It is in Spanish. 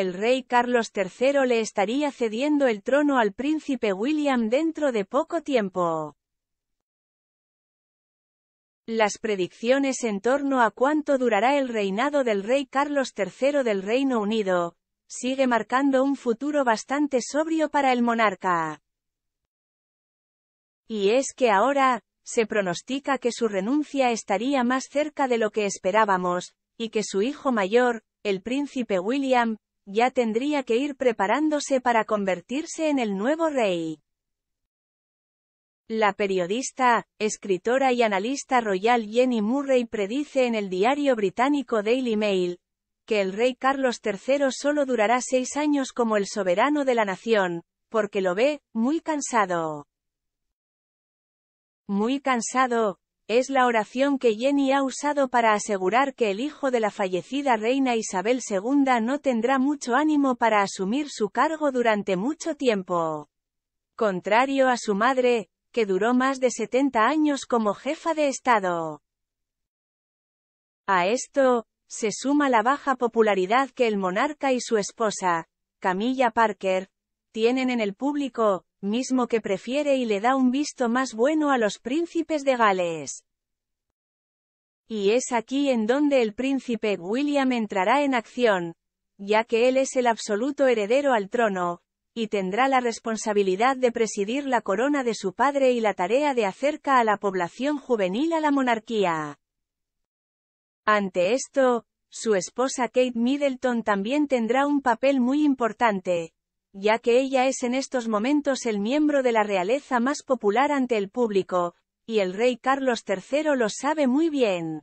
el rey Carlos III le estaría cediendo el trono al príncipe William dentro de poco tiempo. Las predicciones en torno a cuánto durará el reinado del rey Carlos III del Reino Unido, sigue marcando un futuro bastante sobrio para el monarca. Y es que ahora, se pronostica que su renuncia estaría más cerca de lo que esperábamos, y que su hijo mayor, el príncipe William, ya tendría que ir preparándose para convertirse en el nuevo rey. La periodista, escritora y analista royal Jenny Murray predice en el diario británico Daily Mail, que el rey Carlos III solo durará seis años como el soberano de la nación, porque lo ve, muy cansado. Muy cansado, es la oración que Jenny ha usado para asegurar que el hijo de la fallecida reina Isabel II no tendrá mucho ánimo para asumir su cargo durante mucho tiempo. Contrario a su madre, que duró más de 70 años como jefa de Estado. A esto, se suma la baja popularidad que el monarca y su esposa, Camilla Parker, tienen en el público, mismo que prefiere y le da un visto más bueno a los príncipes de Gales. Y es aquí en donde el príncipe William entrará en acción, ya que él es el absoluto heredero al trono, y tendrá la responsabilidad de presidir la corona de su padre y la tarea de acerca a la población juvenil a la monarquía. Ante esto, su esposa Kate Middleton también tendrá un papel muy importante, ya que ella es en estos momentos el miembro de la realeza más popular ante el público, y el rey Carlos III lo sabe muy bien.